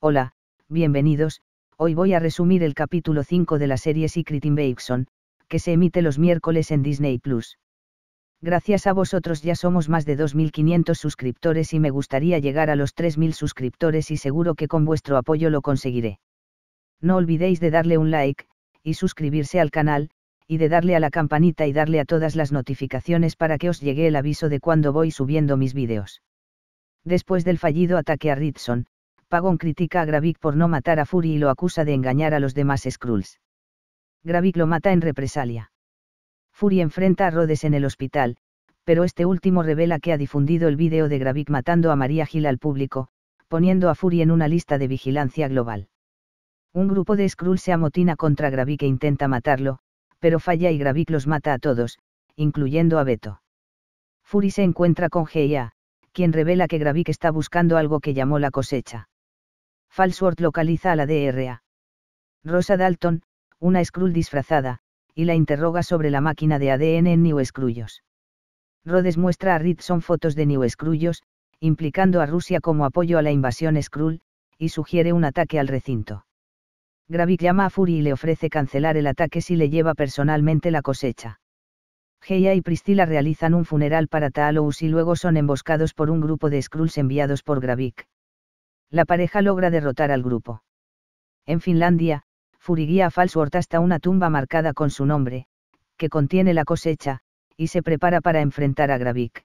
Hola, bienvenidos, hoy voy a resumir el capítulo 5 de la serie Secret Invasion, que se emite los miércoles en Disney Plus. Gracias a vosotros ya somos más de 2.500 suscriptores y me gustaría llegar a los 3.000 suscriptores y seguro que con vuestro apoyo lo conseguiré. No olvidéis de darle un like, y suscribirse al canal, y de darle a la campanita y darle a todas las notificaciones para que os llegue el aviso de cuando voy subiendo mis vídeos. Después del fallido ataque a Ritson, Pagón critica a Gravik por no matar a Fury y lo acusa de engañar a los demás Skrulls. Gravik lo mata en represalia. Fury enfrenta a Rhodes en el hospital, pero este último revela que ha difundido el vídeo de Gravik matando a María Gil al público, poniendo a Fury en una lista de vigilancia global. Un grupo de Skrulls se amotina contra Gravik e intenta matarlo, pero falla y Gravik los mata a todos, incluyendo a Beto. Fury se encuentra con G.I.A., quien revela que Gravik está buscando algo que llamó la cosecha. Falsworth localiza a la DRA. Rosa Dalton, una Skrull disfrazada, y la interroga sobre la máquina de ADN en New Scrullos. Rhodes muestra a Ritson fotos de New Scrullos, implicando a Rusia como apoyo a la invasión Skrull, y sugiere un ataque al recinto. Gravik llama a Fury y le ofrece cancelar el ataque si le lleva personalmente la cosecha. Heia y Pristila realizan un funeral para Talos y luego son emboscados por un grupo de Skrulls enviados por Gravik la pareja logra derrotar al grupo. En Finlandia, Furigia Falsworth hasta una tumba marcada con su nombre, que contiene la cosecha, y se prepara para enfrentar a Gravik.